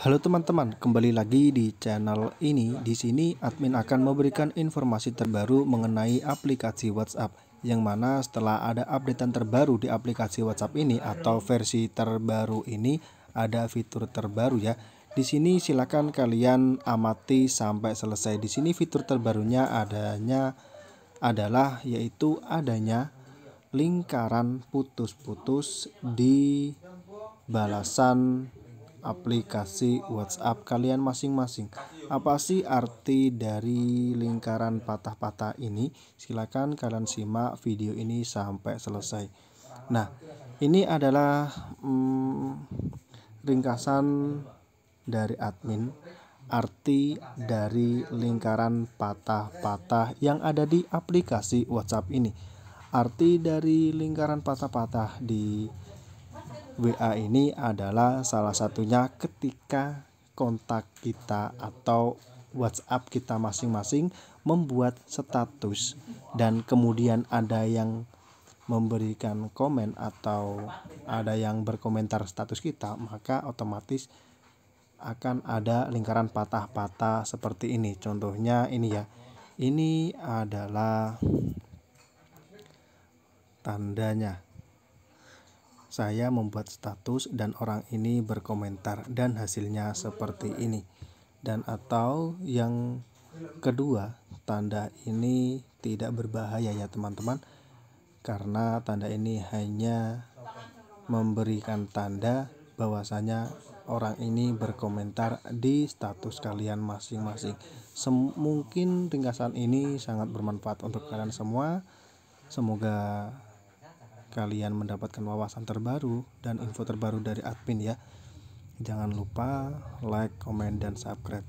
Halo teman-teman, kembali lagi di channel ini. Di sini admin akan memberikan informasi terbaru mengenai aplikasi WhatsApp yang mana setelah ada updatean terbaru di aplikasi WhatsApp ini atau versi terbaru ini ada fitur terbaru ya. Di sini silakan kalian amati sampai selesai. Di sini fitur terbarunya adanya adalah yaitu adanya lingkaran putus-putus di balasan aplikasi WhatsApp kalian masing-masing. Apa sih arti dari lingkaran patah-patah ini? Silakan kalian simak video ini sampai selesai. Nah, ini adalah hmm, ringkasan dari admin arti dari lingkaran patah-patah yang ada di aplikasi WhatsApp ini. Arti dari lingkaran patah-patah di WA ini adalah salah satunya ketika kontak kita atau WhatsApp kita masing-masing membuat status dan kemudian ada yang memberikan komen atau ada yang berkomentar status kita maka otomatis akan ada lingkaran patah-patah seperti ini contohnya ini ya ini adalah tandanya saya membuat status dan orang ini berkomentar dan hasilnya seperti ini dan atau yang kedua tanda ini tidak berbahaya ya teman-teman karena tanda ini hanya memberikan tanda bahwasanya orang ini berkomentar di status kalian masing-masing mungkin ringkasan ini sangat bermanfaat untuk kalian semua semoga kalian mendapatkan wawasan terbaru dan info terbaru dari admin ya. Jangan lupa like, comment, dan subscribe.